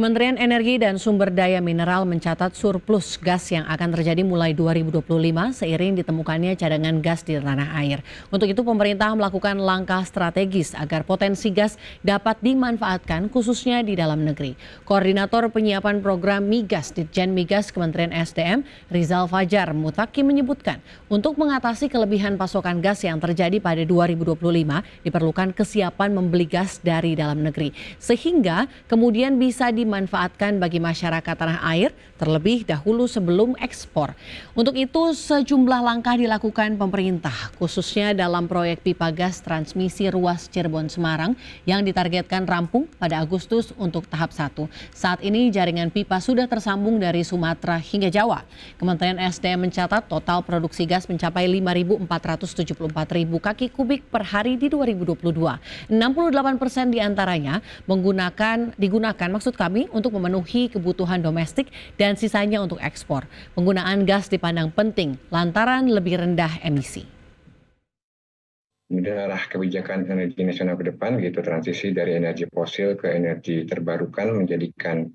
Kementerian Energi dan Sumber Daya Mineral mencatat surplus gas yang akan terjadi mulai 2025 seiring ditemukannya cadangan gas di tanah air. Untuk itu pemerintah melakukan langkah strategis agar potensi gas dapat dimanfaatkan khususnya di dalam negeri. Koordinator penyiapan program Migas Ditjen Migas Kementerian SDM Rizal Fajar Mutaki menyebutkan untuk mengatasi kelebihan pasokan gas yang terjadi pada 2025 diperlukan kesiapan membeli gas dari dalam negeri sehingga kemudian bisa di dimanfaatkan bagi masyarakat tanah air terlebih dahulu sebelum ekspor. Untuk itu sejumlah langkah dilakukan pemerintah khususnya dalam proyek pipa gas transmisi ruas Cirebon Semarang yang ditargetkan rampung pada Agustus untuk tahap 1. Saat ini jaringan pipa sudah tersambung dari Sumatera hingga Jawa. Kementerian SDM mencatat total produksi gas mencapai 5.474.000 kaki kubik per hari di 2022. 68 persen diantaranya menggunakan digunakan maksud kami murni untuk memenuhi kebutuhan domestik dan sisanya untuk ekspor. Penggunaan gas dipandang penting lantaran lebih rendah emisi ini arah kebijakan energi nasional ke depan yaitu transisi dari energi fosil ke energi terbarukan menjadikan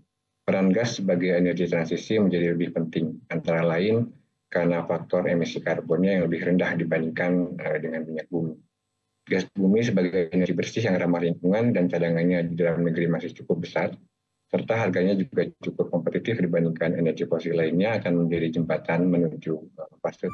peran gas sebagai energi transisi menjadi lebih penting antara lain karena faktor emisi karbonnya yang lebih rendah dibandingkan eh, dengan minyak bumi. Gas bumi sebagai energi bersih yang ramah lingkungan dan cadangannya di dalam negeri masih cukup besar, serta harganya juga cukup kompetitif dibandingkan energi fosil lainnya akan menjadi jembatan menuju eh, fase